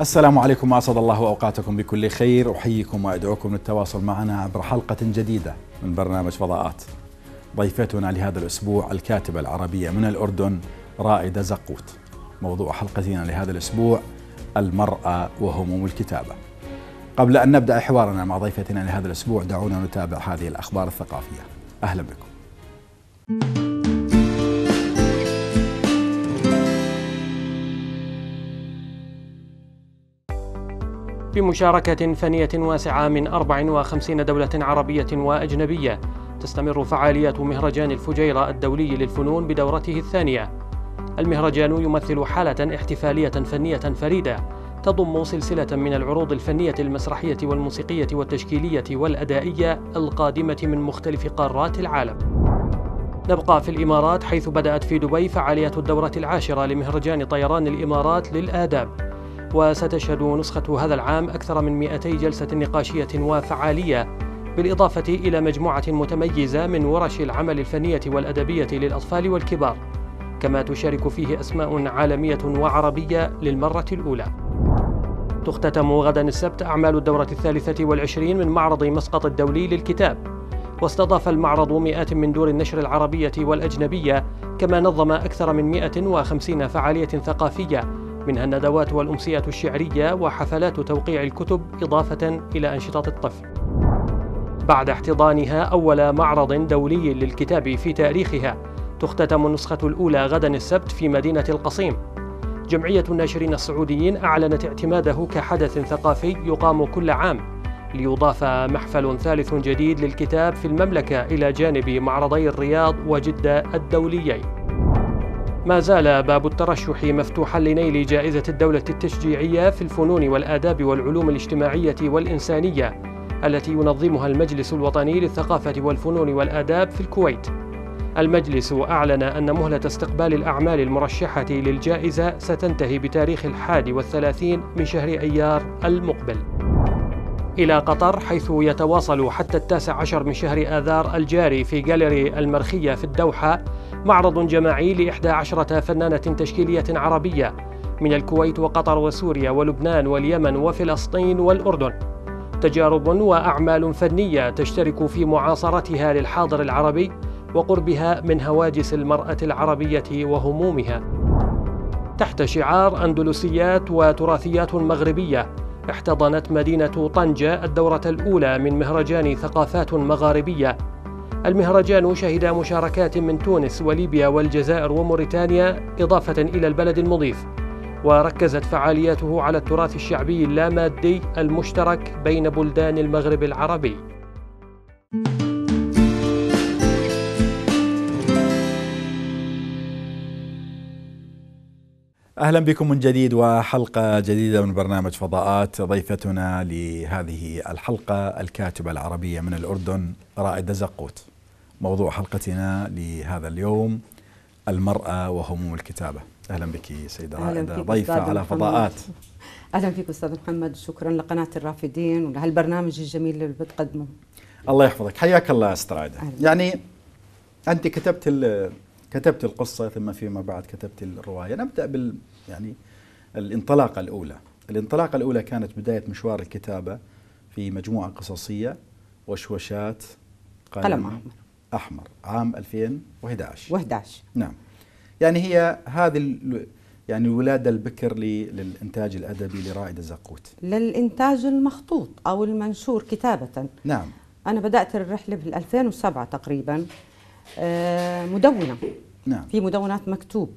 السلام عليكم واسعد الله اوقاتكم بكل خير احييكم وادعوكم للتواصل معنا عبر حلقه جديده من برنامج فضاءات. ضيفتنا لهذا الاسبوع الكاتبه العربيه من الاردن رائده زقوت. موضوع حلقتنا لهذا الاسبوع المراه وهموم الكتابه. قبل ان نبدا حوارنا مع ضيفتنا لهذا الاسبوع دعونا نتابع هذه الاخبار الثقافيه. اهلا بكم. thank you بمشاركة فنية واسعة من 54 دولة عربية وأجنبية تستمر فعاليات مهرجان الفجيرة الدولي للفنون بدورته الثانية المهرجان يمثل حالة احتفالية فنية فريدة تضم سلسلة من العروض الفنية المسرحية والموسيقية والتشكيلية والأدائية القادمة من مختلف قارات العالم نبقى في الإمارات حيث بدأت في دبي فعاليات الدورة العاشرة لمهرجان طيران الإمارات للآداب وستشهد نسخة هذا العام أكثر من 200 جلسة نقاشية وفعالية بالإضافة إلى مجموعة متميزة من ورش العمل الفنية والأدبية للأطفال والكبار كما تشارك فيه أسماء عالمية وعربية للمرة الأولى تختتم غدا السبت أعمال الدورة الثالثة والعشرين من معرض مسقط الدولي للكتاب واستضاف المعرض مئات من دور النشر العربية والأجنبية كما نظم أكثر من 150 فعالية ثقافية منها الندوات والامسيات الشعرية وحفلات توقيع الكتب إضافة إلى أنشطة الطفل. بعد احتضانها أول معرض دولي للكتاب في تاريخها تختتم النسخة الأولى غدا السبت في مدينة القصيم. جمعية الناشرين السعوديين أعلنت اعتماده كحدث ثقافي يقام كل عام ليضاف محفل ثالث جديد للكتاب في المملكة إلى جانب معرضي الرياض وجدة الدوليين ما زال باب الترشح مفتوحا لنيل جائزة الدولة التشجيعية في الفنون والآداب والعلوم الاجتماعية والإنسانية التي ينظمها المجلس الوطني للثقافة والفنون والآداب في الكويت. المجلس أعلن أن مهلة استقبال الأعمال المرشحة للجائزة ستنتهي بتاريخ الحادي والثلاثين من شهر أيار المقبل. إلى قطر حيث يتواصل حتى التاسع عشر من شهر آذار الجاري في جاليري المرخية في الدوحة معرض جماعي لإحدى عشرة فنانة تشكيلية عربية من الكويت وقطر وسوريا ولبنان واليمن وفلسطين والأردن تجارب وأعمال فنية تشترك في معاصرتها للحاضر العربي وقربها من هواجس المرأة العربية وهمومها تحت شعار أندلسيات وتراثيات مغربية احتضنت مدينة طنجة الدورة الأولى من مهرجان ثقافات مغاربية المهرجان شهد مشاركات من تونس وليبيا والجزائر وموريتانيا إضافة إلى البلد المضيف وركزت فعالياته على التراث الشعبي اللامادي المشترك بين بلدان المغرب العربي اهلا بكم من جديد وحلقه جديده من برنامج فضاءات ضيفتنا لهذه الحلقه الكاتبه العربيه من الاردن رائده زقوت. موضوع حلقتنا لهذا اليوم المراه وهموم الكتابه. اهلا بك سيده رائده ضيفه على فضاءات. اهلا فيك استاذ محمد شكرا لقناه الرافدين ولهالبرنامج الجميل اللي بتقدمه. الله يحفظك، حياك الله استاذ رائده. يعني انت كتبت كتبت القصة ثم فيما بعد كتبت الرواية نبدأ بال يعني الانطلاقة الأولى الانطلاقة الأولى كانت بداية مشوار الكتابة في مجموعة قصصية وشوشات قلم, قلم أحمر أحمر عام 2011 11 نعم يعني هي هذه يعني الولادة البكر للإنتاج الأدبي لرائد زقوت للإنتاج المخطوط أو المنشور كتابة نعم أنا بدأت الرحلة في 2007 تقريبا آه، مدونه نعم في مدونات مكتوب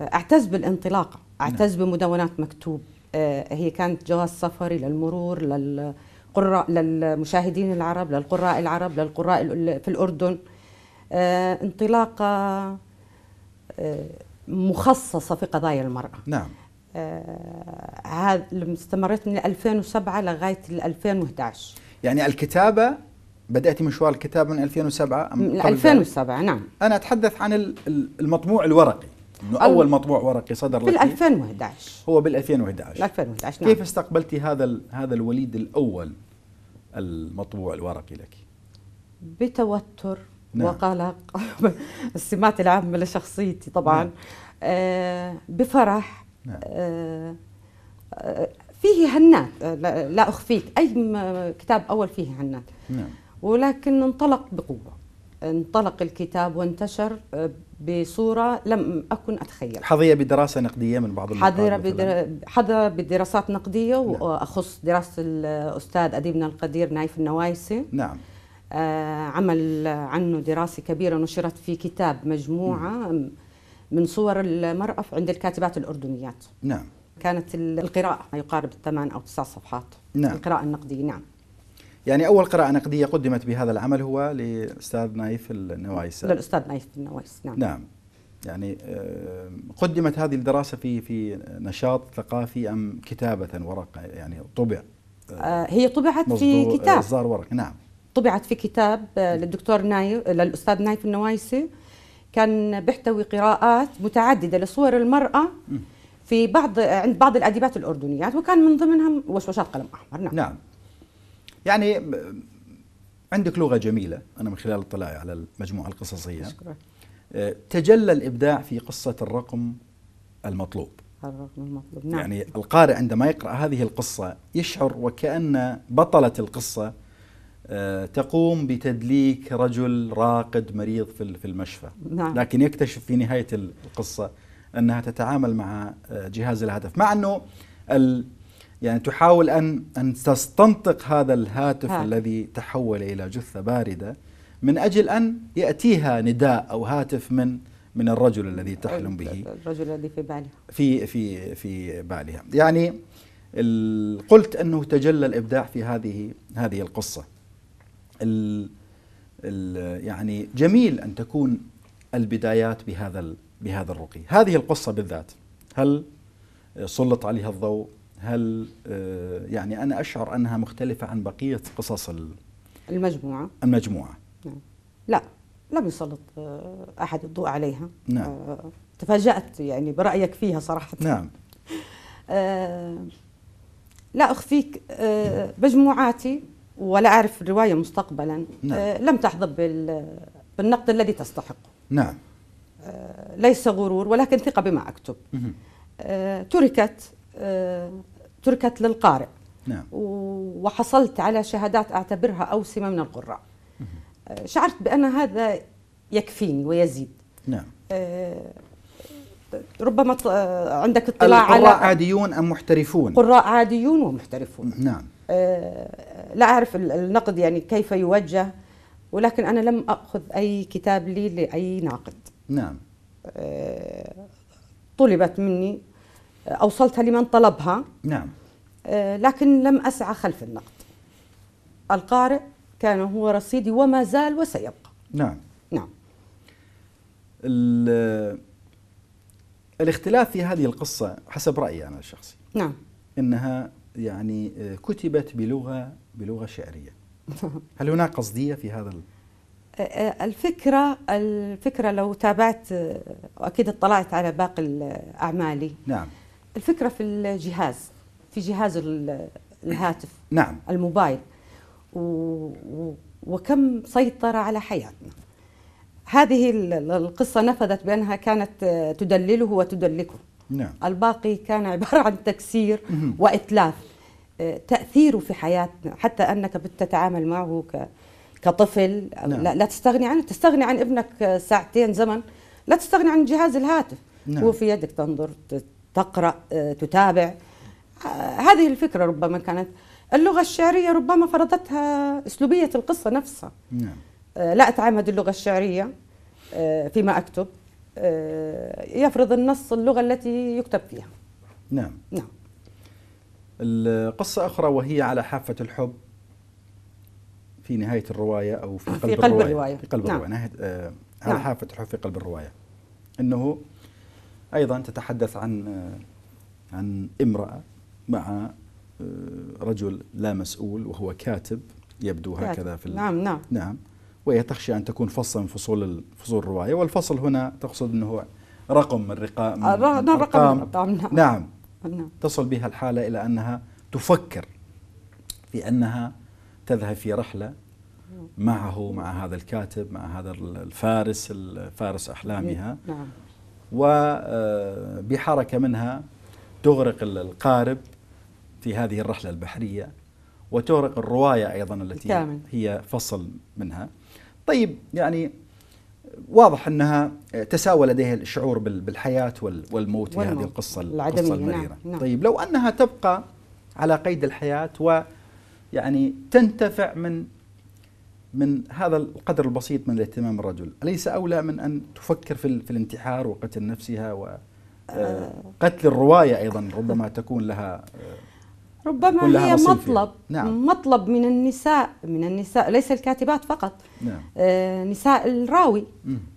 آه، اعتز بالانطلاقه اعتز نعم. بمدونات مكتوب آه، هي كانت جواز سفري للمرور للقراء للمشاهدين العرب للقراء العرب للقراء في الاردن انطلاقه مخصصه في قضايا المراه نعم هذا استمرت من 2007 لغايه 2011 يعني الكتابه بدأت مشوار الكتاب من 2007 من 2007 نعم أنا أتحدث عن المطبوع الورقي انه اول مطبوع ورقي صدر بال 2011 هو بال 2011 2011 نعم كيف استقبلتي هذا هذا الوليد الاول المطبوع الورقي لك؟ بتوتر نعم. وقلق السمات العامه لشخصيتي طبعا نعم. آه بفرح نعم. آه, آه، فيه هنات لا اخفيك اي كتاب اول فيه هنات نعم ولكن انطلق بقوة انطلق الكتاب وانتشر آه، بصورة لم أكن أتخيل حظي بدراسة نقدية من بعض حظي حظى بدراسات نقدية نعم. وأخص دراسة الأستاذ أديبنا القدير نايف النوايسي نعم آه، عمل عنه دراسة كبيرة نشرت في كتاب مجموعة نعم. م. من صور المرأة عند الكاتبات الأردنيات نعم كانت القراءة ما يقارب الثمان أو تسع صفحات نعم القراءة النقدية نعم يعني اول قراءه نقديه قدمت بهذا العمل هو للاستاذ نايف النوايس للاستاذ نايف النوايس نعم نعم يعني آه، قدمت هذه الدراسه في في نشاط ثقافي ام كتابه ورقه يعني طبع آه، هي طبعت في آه، كتاب اصدار ورق نعم طبعت في كتاب للدكتور نايف للاستاذ نايف النوايسي كان بيحتوي قراءات متعدده لصور المراه في بعض عند بعض الاديبات الاردنيات وكان من ضمنهم وشوشات قلم احمر نعم, نعم. يعني عندك لغه جميله انا من خلال اطلاعي على المجموعه القصصيه شكرا. آه، تجلى الابداع في قصه الرقم المطلوب الرقم المطلوب نعم يعني القارئ عندما يقرا هذه القصه يشعر وكان بطله القصه آه، تقوم بتدليك رجل راقد مريض في المشفى نعم. لكن يكتشف في نهايه القصه انها تتعامل مع آه، جهاز الهدف مع انه يعني تحاول أن أن تستنطق هذا الهاتف ها. الذي تحول إلى جثة باردة من أجل أن يأتيها نداء أو هاتف من من الرجل الذي تحلم به الرجل الذي في بالها في في في بالها يعني قلت أنه تجلى الإبداع في هذه هذه القصة ال ال يعني جميل أن تكون البدايات بهذا بهذا الرقي هذه القصة بالذات هل سلط عليها الضوء هل آه، يعني أنا أشعر أنها مختلفة عن بقية قصص المجموعة المجموعة نعم. لا لم يسلط آه، أحد الضوء عليها نعم. آه، تفاجأت يعني برأيك فيها صراحة نعم لا أخفيك مجموعاتي ولا أعرف الرواية مستقبلا نعم. لم تحظى بالنقد الذي تستحقه نعم ليس غرور ولكن ثقة بما أكتب تركت تركت للقارئ نعم. وحصلت على شهادات أعتبرها أوسمة من القراء أه، شعرت بأن هذا يكفيني ويزيد نعم أه، ربما أه، عندك اطلاع القراء على قراء عاديون أم محترفون قراء عاديون ومحترفون نعم لا أعرف النقد يعني كيف يوجه ولكن أنا لم أخذ أي كتاب لي لأي ناقد نعم طلبت مني أوصلتها لمن طلبها نعم آه، لكن لم أسعى خلف النقد القارئ كان هو رصيدي وما زال وسيبقى نعم نعم الاختلاف في هذه القصة حسب رأيي أنا الشخصي نعم إنها يعني آه، كتبت بلغة بلغة شعرية هل هناك قصدية في هذا آه، الفكرة الفكرة لو تابعت أكيد اطلعت على باقي أعمالي نعم الفكره في الجهاز في جهاز الهاتف نعم الموبايل و... وكم سيطر على حياتنا هذه القصة نفذت بأنها كانت تدلله وتدلكه نعم. الباقي كان عبارة عن تكسير وإتلاف تأثيره في حياتنا حتى أنك بتتعامل معه ك... كطفل نعم. لا, لا تستغني عنه تستغني عن ابنك ساعتين زمن لا تستغني عن جهاز الهاتف نعم. هو في يدك تنظر تقرأ آه، تتابع آه، هذه الفكرة ربما كانت اللغة الشعرية ربما فرضتها أسلوبية القصة نفسها نعم. آه، لا أتعمد اللغة الشعرية فيما أكتب يفرض النص اللغة التي يكتب فيها نعم نعم القصة أخرى وهي على حافة الحب في نهاية الرواية أو في قلب, في قلب الرواية. الرواية في قلب نعم. الرواية نهاية آه على نعم. حافة الحب في قلب الرواية أنه أيضا تتحدث عن عن امرأة مع آه، رجل لا مسؤول وهو كاتب يبدو هكذا في نعم نعم نعم وهي تخشى أن تكون فصل من فصول فصول الرواية والفصل هنا تقصد أنه رقم من الرقاء آه، من رقم نعم, نعم نعم تصل بها الحالة إلى أنها تفكر في أنها تذهب في رحلة نعم. معه مع هذا الكاتب مع هذا الفارس الفارس أحلامها نعم وبحركة منها تغرق القارب في هذه الرحلة البحرية وتغرق الرواية أيضا التي كامل. هي فصل منها طيب يعني واضح أنها تساوى لديها الشعور بالحياة والموت في هذه القصة, القصة نعم، المريرة نعم. طيب لو أنها تبقى على قيد الحياة ويعني تنتفع من من هذا القدر البسيط من الاهتمام الرجل أليس أولى من أن تفكر في, في الانتحار وقتل نفسها وقتل آه. آه، الرواية أيضا ربما تكون لها آه، ربما لها هي مطلب نعم. مطلب من النساء من النساء ليس الكاتبات فقط نعم. آه نساء الراوي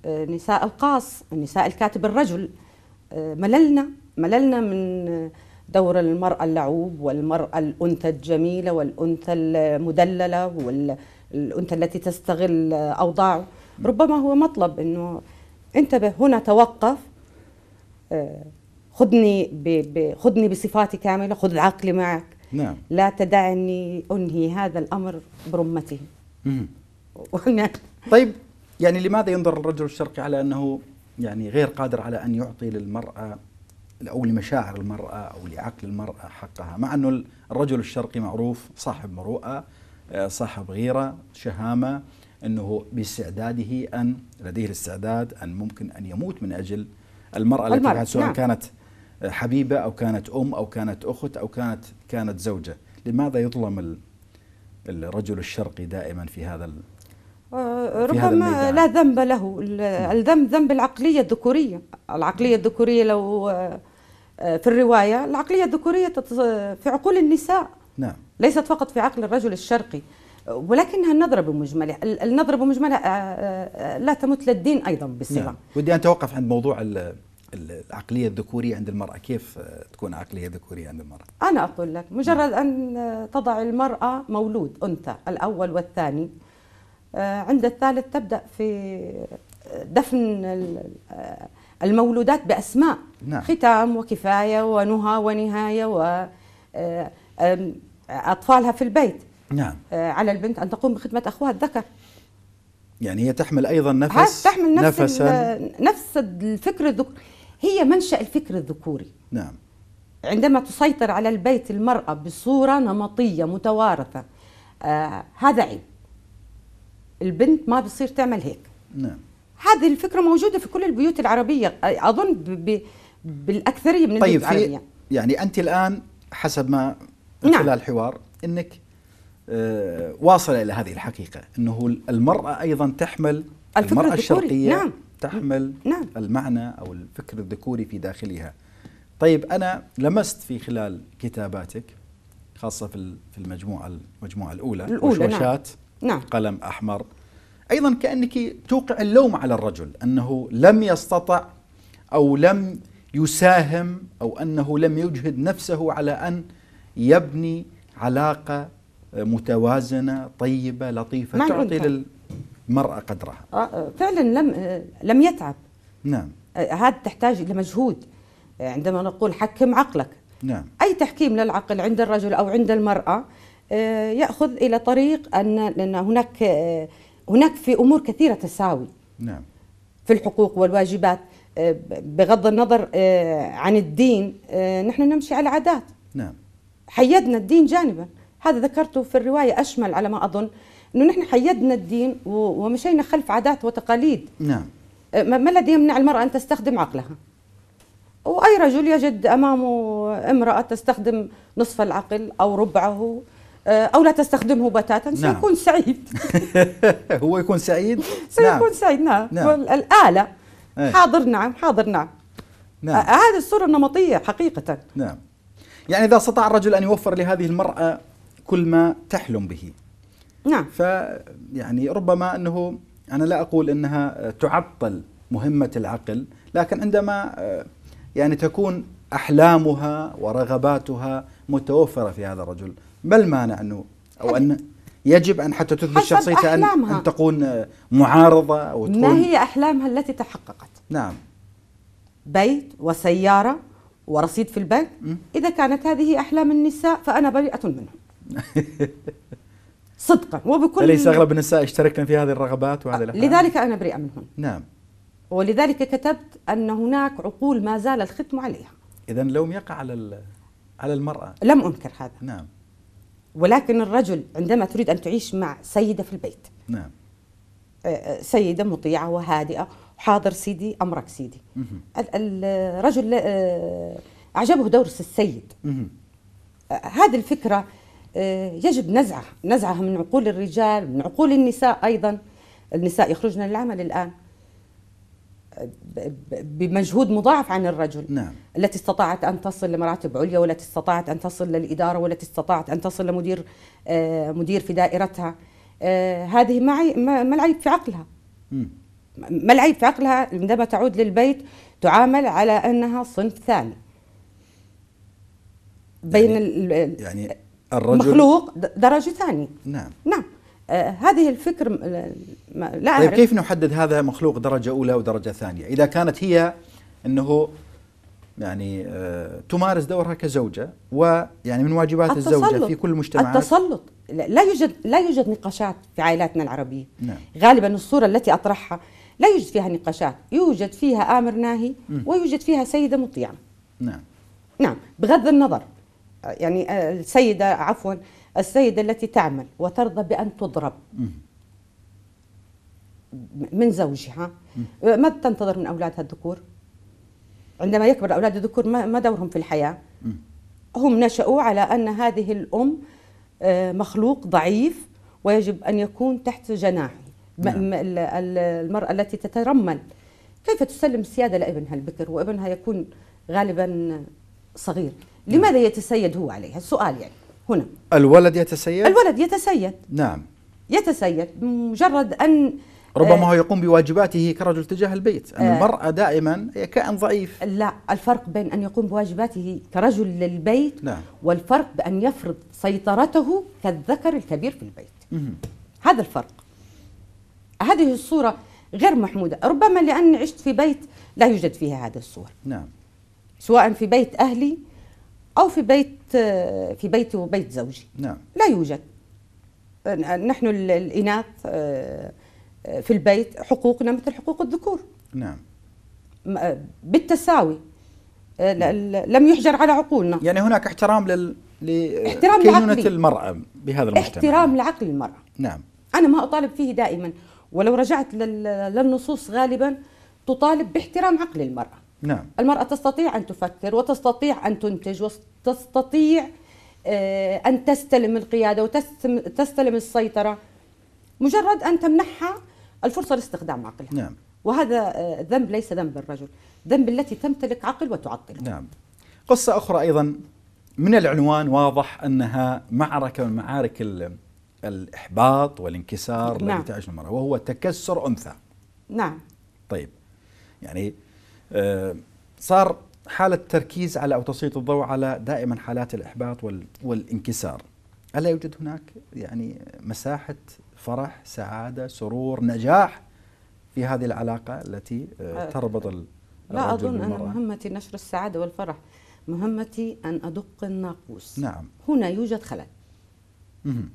آه نساء القاص نساء الكاتب الرجل آه مللنا مللنا من دور المرأة اللعوب والمرأة الأنثى الجميلة والأنثى المدللة وال الأنثى التي تستغل أوضاعه ربما هو مطلب أنه انتبه هنا توقف آه، خذني خذني بصفاتي كاملة خذ عقلي معك نعم. لا تدعني أنهي هذا الأمر برمته طيب يعني لماذا ينظر الرجل الشرقي على أنه يعني غير قادر على أن يعطي للمرأة أو لمشاعر المرأة أو لعقل المرأة حقها مع أنه الرجل الشرقي معروف صاحب مروءة آه، صاحب غيره شهامه انه باستعداده ان لديه الاستعداد ان ممكن ان يموت من اجل المراه التي بعد سواء نعم. كانت حبيبه او كانت ام او كانت اخت او كانت كانت زوجه، لماذا يظلم الرجل الشرقي دائما في هذا آه، ربما لا ذنب له الذنب ذنب العقلية الذكورية العقلية الذكورية لو آه، في الرواية العقلية الذكورية في عقول النساء نعم ليست فقط في عقل الرجل الشرقي ولكنها النظرة بمجملها النظرة بمجملها آه، آه، لا تمت للدين أيضا بصلة نعم. ودي أن أتوقف عند موضوع العقلية الذكورية عند المرأة كيف آه، تكون عقلية ذكورية عند المرأة؟ أنا أقول لك مجرد أن تضع المرأة مولود أنثى الأول والثاني عند الثالث تبدأ في دفن المولودات بأسماء نعم. ختام وكفاية ونهى ونهاية و أطفالها في البيت نعم آه، على البنت أن تقوم بخدمة أخوها الذكر يعني هي تحمل أيضا نفس تحمل نفس نفسا نفس الفكر الذكوري هي منشأ الفكر الذكوري نعم عندما تسيطر على البيت المرأة بصورة نمطية متوارثة آه هذا عيب البنت ما بصير تعمل هيك نعم هذه الفكرة موجودة في كل البيوت العربية أظن بالأكثرية من طيب البيوت العربية يعني أنت الآن حسب ما نعم. خلال الحوار انك آه، واصله الى هذه الحقيقه انه المراه ايضا تحمل الفكر المراه الشرقيه نعم. تحمل نعم. المعنى او الفكر الذكوري في داخلها. طيب انا لمست في خلال كتاباتك خاصه في في المجموعه المجموعه الاولى, الأولى نعم. وشوشات نعم. نعم. قلم احمر ايضا كانك توقع اللوم على الرجل انه لم يستطع او لم يساهم او انه لم يجهد نفسه على ان يبني علاقة متوازنة طيبة لطيفة تعطي للمرأة قدرها آه، آه، فعلا لم لم يتعب نعم آه، هذا تحتاج إلى مجهود عندما نقول حكم عقلك نعم أي تحكيم للعقل عند الرجل أو عند المرأة يأخذ إلى طريق أن لأن هناك هناك في أمور كثيرة تساوي نعم في الحقوق والواجبات بغض النظر عن الدين نحن نمشي على عادات نعم حيدنا الدين جانبا هذا ذكرته في الرواية أشمل على ما أظن أنه نحن حيدنا الدين ومشينا خلف عادات وتقاليد نعم أه، ما الذي يمنع المرأة أن تستخدم عقلها وأي رجل يجد أمامه امرأة تستخدم نصف العقل أو ربعه أه، أو لا تستخدمه بتاتا نعم. سيكون سعيد هو يكون سعيد؟ سيكون نعم. سعيد نعم, نعم. الآلة إيه. حاضر نعم حاضر نعم, نعم. أه، هذه الصورة النمطية حقيقة نعم يعني إذا استطاع الرجل أن يوفر لهذه المرأة كل ما تحلم به نعم فيعني ربما أنه أنا لا أقول أنها تعطل مهمة العقل لكن عندما آه، يعني تكون أحلامها ورغباتها متوفرة في هذا الرجل ما المانع أنه أو أن يجب ان حتى تثبت شخصيتها أن, ان تكون آه، معارضه او تكون ما هي احلامها التي تحققت؟ نعم بيت وسياره ورصيد في البنك إذا كانت هذه أحلام النساء فأنا بريئة منها صدقا وبكل أليس أغلب النساء اشتركن في هذه الرغبات وهذه الأحلام؟ لذلك أنا بريئة منهن نعم ولذلك كتبت أن هناك عقول ما زال الختم عليها إذا اللوم يقع على على المرأة لم أنكر هذا نعم ولكن الرجل عندما تريد أن تعيش مع سيدة في البيت نعم آه، آه، سيدة مطيعة وهادئة حاضر سيدي امرك سيدي الرجل اعجبه آه، دور السيد آه، هذه الفكره آه، يجب نزعها نزعها من عقول الرجال من عقول النساء ايضا النساء يخرجن للعمل الان بمجهود مضاعف عن الرجل نعم. التي استطاعت أن تصل لمراتب عليا والتي استطاعت أن تصل للإدارة والتي استطاعت أن تصل لمدير مدير في دائرتها هذه ما العيب في عقلها ما العيب في عقلها عندما تعود للبيت تعامل على انها صنف ثاني بين يعني, يعني الرجل مخلوق درجه ثانيه نعم نعم آه هذه الفكر ما لا طيب، أعرف طيب كيف نحدد هذا مخلوق درجه اولى ودرجه ثانيه اذا كانت هي انه يعني آه تمارس دورها كزوجه ويعني من واجبات الزوجه في كل المجتمعات التسلط لا يوجد لا يوجد نقاشات في عائلاتنا العربيه نعم. غالبا الصوره التي اطرحها لا يوجد فيها نقاشات يوجد فيها آمر ناهي ويوجد فيها سيدة مطيعة نعم نعم بغض النظر يعني السيدة عفوا السيدة التي تعمل وترضى بأن تضرب من زوجها ماذا تنتظر من أولادها الذكور عندما يكبر أولاد الذكور ما دورهم في الحياة هم نشأوا على أن هذه الأم آه، مخلوق ضعيف ويجب أن يكون تحت جناحه نعم. المرأة التي تترمل كيف تسلم السيادة لابنها البكر وابنها يكون غالبا صغير نعم. لماذا يتسيد هو عليها السؤال يعني هنا الولد يتسيد الولد يتسيد نعم يتسيد مجرد أن آه، ربما هو يقوم بواجباته كرجل تجاه البيت أن آه. المرأة دائما هي كائن ضعيف لا الفرق بين أن يقوم بواجباته كرجل للبيت نعم. والفرق بأن يفرض سيطرته كالذكر الكبير في البيت هذا الفرق هذه الصورة غير محمودة ربما لأن عشت في بيت لا يوجد فيها هذه الصور نعم سواء في بيت أهلي أو في بيت في بيتي وبيت زوجي نعم لا يوجد نحن الإناث آه، في البيت حقوقنا مثل حقوق الذكور نعم آه، بالتساوي آه، لم يحجر على عقولنا يعني هناك احترام لل احترام المرأة بهذا المجتمع احترام لعقل المرأة نعم أنا ما أطالب فيه دائما ولو رجعت للنصوص غالبا تطالب باحترام عقل المرأة نعم. المرأة تستطيع أن تفكر وتستطيع أن تنتج وتستطيع آه، أن تستلم القيادة وتستلم السيطرة مجرد أن تمنحها الفرصة لاستخدام عقلها نعم. وهذا آه، ذنب ليس ذنب الرجل ذنب التي تمتلك عقل وتعطله نعم قصة أخرى أيضا من العنوان واضح أنها معركة من معارك الإحباط والانكسار نعم. الذي تعيش المرأة وهو تكسر أنثى نعم طيب يعني آه، صار حالة تركيز على أو تسليط الضوء على دائما حالات الإحباط والانكسار ألا يوجد هناك يعني مساحة فرح سعادة سرور نجاح في هذه العلاقة التي آه، آه، تربط الرجل لا أظن أن مهمتي نشر السعادة والفرح مهمتي أن أدق الناقوس نعم هنا يوجد خلل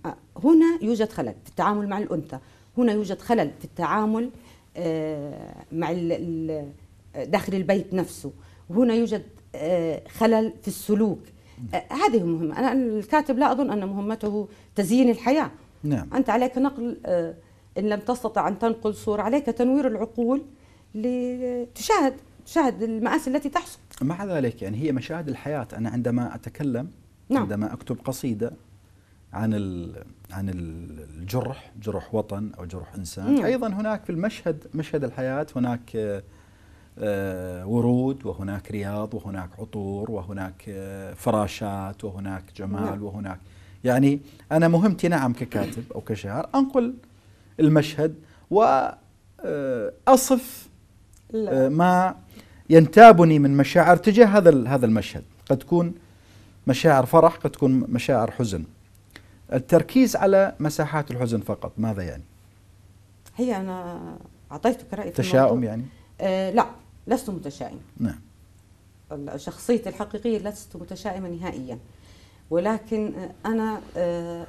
آه، هنا يوجد خلل في التعامل مع الأنثى هنا يوجد خلل في التعامل آه، مع داخل البيت نفسه هنا يوجد آه، خلل في السلوك هذه مهمة أنا الكاتب لا أظن أن مهمته تزيين الحياة نعم. أنت عليك نقل إن لم تستطع أن تنقل صورة عليك تنوير العقول لتشاهد تشاهد المآسي التي تحصل مع ذلك يعني هي مشاهد الحياة أنا عندما أتكلم نعم. عندما أكتب قصيدة عن عن الجرح جرح وطن او جرح انسان مم. ايضا هناك في المشهد مشهد الحياه هناك آه، آه، ورود وهناك رياض وهناك عطور وهناك آه، فراشات وهناك جمال نعم. وهناك يعني انا مهمتي نعم ككاتب او كشاعر انقل المشهد واصف ما ينتابني من مشاعر تجاه هذا هذا المشهد قد تكون مشاعر فرح قد تكون مشاعر حزن التركيز على مساحات الحزن فقط ماذا يعني؟ هي أنا أعطيتك رأيي تشاؤم يعني؟ آه لا لست متشائم نعم شخصيتي الحقيقية لست متشائمة نهائيا ولكن أنا آه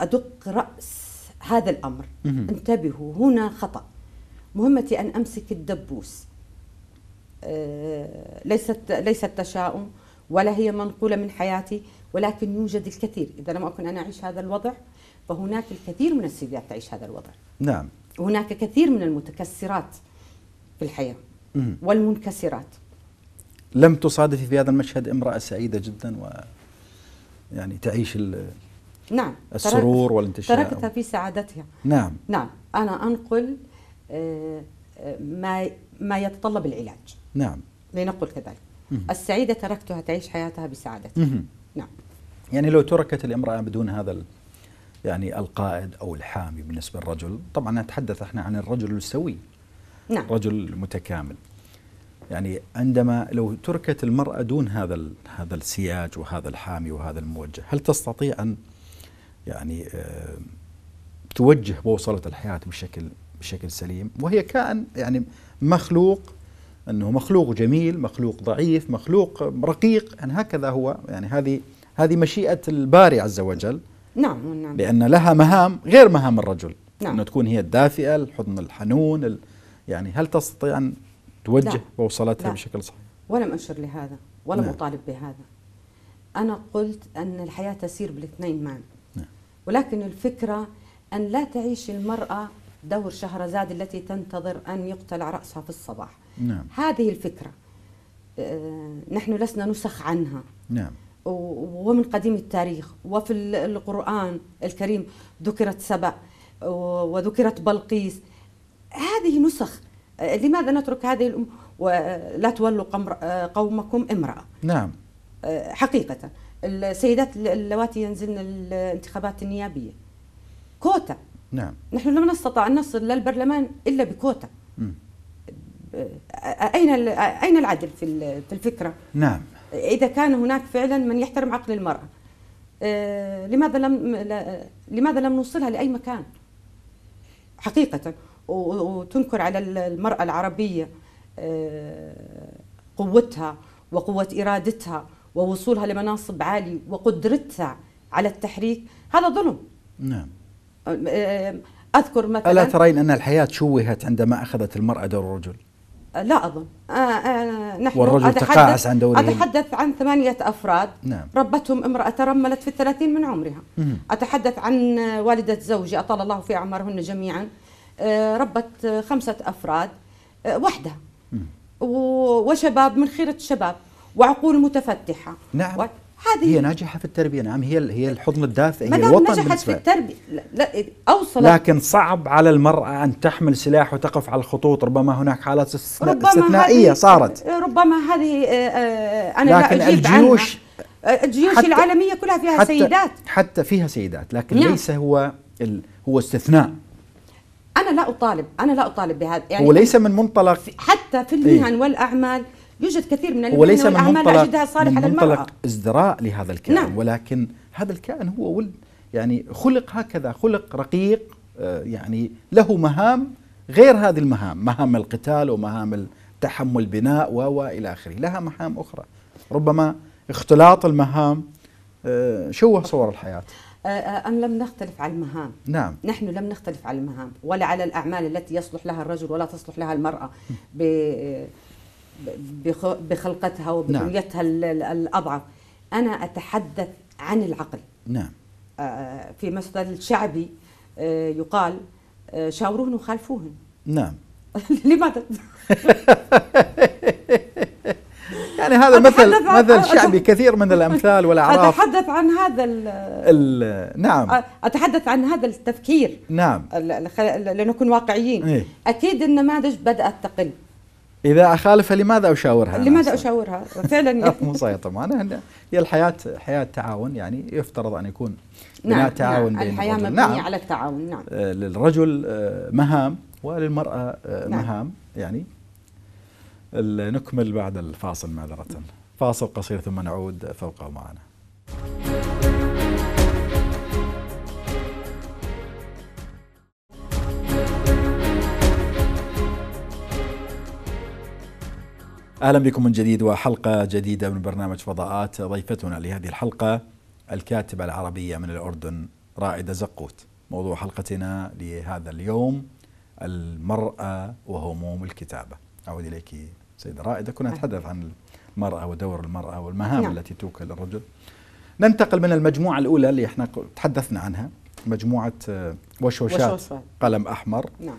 أدق رأس هذا الأمر مه. انتبهوا هنا خطأ مهمتي أن أمسك الدبوس آه ليست ليست تشاؤم ولا هي منقولة من حياتي ولكن يوجد الكثير إذا لم أكن أنا أعيش هذا الوضع فهناك الكثير من السيدات تعيش هذا الوضع نعم هناك كثير من المتكسرات في الحياة مم. والمنكسرات لم تصادفي في هذا المشهد امرأة سعيدة جدا و يعني تعيش ال نعم السرور والانتشار تركتها في سعادتها نعم نعم أنا أنقل آه، آه، ما ما يتطلب العلاج نعم لنقل كذلك السعيدة تركتها تعيش حياتها بسعادتها نعم يعني لو تركت الامرأة بدون هذا يعني القائد أو الحامي بالنسبة للرجل طبعا نتحدث احنا عن الرجل السوي نعم رجل متكامل يعني عندما لو تركت المرأة دون هذا هذا السياج وهذا الحامي وهذا الموجه هل تستطيع أن يعني أه توجه بوصلة الحياة بشكل بشكل سليم وهي كائن يعني مخلوق انه مخلوق جميل مخلوق ضعيف مخلوق رقيق يعني هكذا هو يعني هذه هذه مشيئة الباري عز وجل نعم نعم لأن لها مهام غير مهام الرجل نعم أن تكون هي الدافئة الحضن الحنون ال يعني هل تستطيع أن توجه لا بوصلتها لا بشكل صحيح ولم أشر لهذا ولم نعم أطالب بهذا أنا قلت أن الحياة تسير بالاثنين معا نعم ولكن الفكرة أن لا تعيش المرأة دور شهرزاد التي تنتظر أن يقتلع رأسها في الصباح نعم. هذه الفكرة آه، نحن لسنا نسخ عنها نعم ومن قديم التاريخ وفي القرآن الكريم ذكرت سبأ وذكرت بلقيس هذه نسخ لماذا نترك هذه الأم ولا تولوا قومكم امرأة نعم أه، حقيقة السيدات اللواتي ينزلن الانتخابات النيابية كوتا نعم نحن لم نستطع أن نصل للبرلمان إلا بكوتا م. أه، أين أين العدل في الفكرة؟ نعم إذا كان هناك فعلا من يحترم عقل المرأة آه، لماذا لم لماذا لم نوصلها لأي مكان حقيقة وتنكر على المرأة العربية آه، قوتها وقوة إرادتها ووصولها لمناصب عالية وقدرتها على التحريك هذا ظلم نعم آه، أذكر مثلا ألا ترين أن الحياة شوهت عندما أخذت المرأة دور الرجل؟ لا أظن نحن والرجل تقاعس عن دوره أتحدث عن ثمانية أفراد نعم. ربتهم امرأة ترملت في الثلاثين من عمرها مم. أتحدث عن والدة زوجي أطال الله في أعمارهن جميعا آه، ربت خمسة أفراد آه، وحدة وشباب من خيرة الشباب وعقول متفتحة نعم هذه هي ناجحه في التربيه نعم هي هي الحضن الدافئ هي الوطن نجحت بالنسبة. في التربيه لا, لا اوصلت لكن صعب على المراه ان تحمل سلاح وتقف على الخطوط ربما هناك حالات استثنائيه صارت إيه، ربما هذه آه، آه، انا لكن لا اجيب الجيوش عنها. آه، الجيوش حتى العالميه كلها فيها حتى سيدات حتى فيها سيدات لكن نعم. ليس هو هو استثناء انا لا اطالب انا لا اطالب بهذا يعني وليس من منطلق حتى في المهن إيه؟ والاعمال يوجد كثير من وليس من الاعمال اجدها صالحة من منطلق ازدراء لهذا الكائن نعم. ولكن هذا الكائن هو ولد يعني خلق هكذا خلق رقيق آه، يعني له مهام غير هذه المهام مهام القتال ومهام تحمل بناء وإلى آخره لها مهام أخرى ربما اختلاط المهام آه، شوه صور الحياة أن آه، لم نختلف على المهام نعم نحن لم نختلف على المهام ولا على الأعمال التي يصلح لها الرجل ولا تصلح لها المرأة بخلقتها وبنيتها نعم. الأضعف أنا أتحدث عن العقل نعم آه، في مثل شعبي آه، يقال آه، شاوروهن وخالفوهن نعم لماذا؟ يعني هذا مثل مثل شعبي كثير من الامثال والاعراف اتحدث عن هذا ال الـ نعم اتحدث عن هذا التفكير نعم لنكون واقعيين إيه؟ اكيد النماذج بدات تقل إذا أخالفها لماذا أشاورها؟ لماذا أشاورها؟ فعلا مو صحيح طبعا هي الحياة حياة تعاون يعني يفترض أن يكون نعم تعاون نعم بين الحياة مبنية نعم على التعاون نعم آه، للرجل آه، مهام وللمرأة آه، نعم مهام يعني نكمل بعد الفاصل معذرة فاصل قصير ثم نعود فوق معنا اهلا بكم من جديد وحلقه جديده من برنامج فضاءات ضيفتنا لهذه الحلقه الكاتبه العربيه من الاردن رائده زقوت موضوع حلقتنا لهذا اليوم المراه وهموم الكتابه اعود اليك سيده رائده كنا نتحدث عن المراه ودور المراه والمهام نعم. التي توكل للرجل ننتقل من المجموعه الاولى اللي احنا تحدثنا عنها مجموعه آه، وشوشات وشوشة. قلم احمر نعم